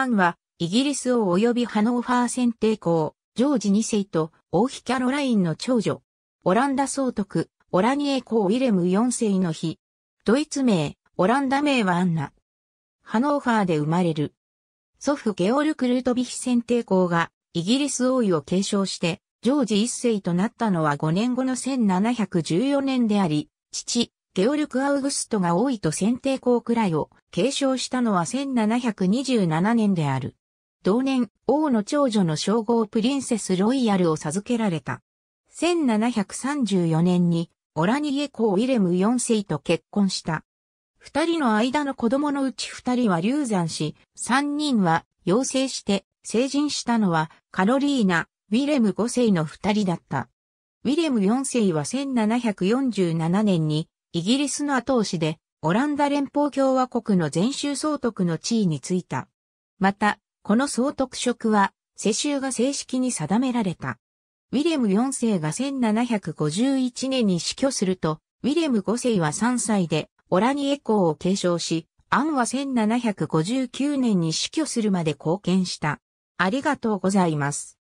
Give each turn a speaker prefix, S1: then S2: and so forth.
S1: アンは、イギリス王及びハノーファー選定公、ジョージ2世と王妃キャロラインの長女、オランダ総督、オラニエ公ウィレム4世の日、ドイツ名、オランダ名はアンナ。ハノーファーで生まれる。祖父ゲオルク・ルートビヒ選定公がイギリス王位を継承して、ジョージ1世となったのは5年後の1714年であり、父、ゲオルク・アウグストが多いと選定校くらいを継承したのは1727年である。同年、王の長女の称号プリンセス・ロイヤルを授けられた。1734年に、オラニエ公ウィレム4世と結婚した。二人の間の子供のうち二人は流産し、三人は養成して成人したのはカロリーナ、ウィレム5世の二人だった。ウィレム4世は1747年にイギリスの後押しで、オランダ連邦共和国の全州総督の地位に就いた。また、この総督職は、世襲が正式に定められた。ウィレム4世が1751年に死去すると、ウィレム5世は3歳で、オラニエ公を継承し、アンは1759年に死去するまで貢献した。ありがとうございます。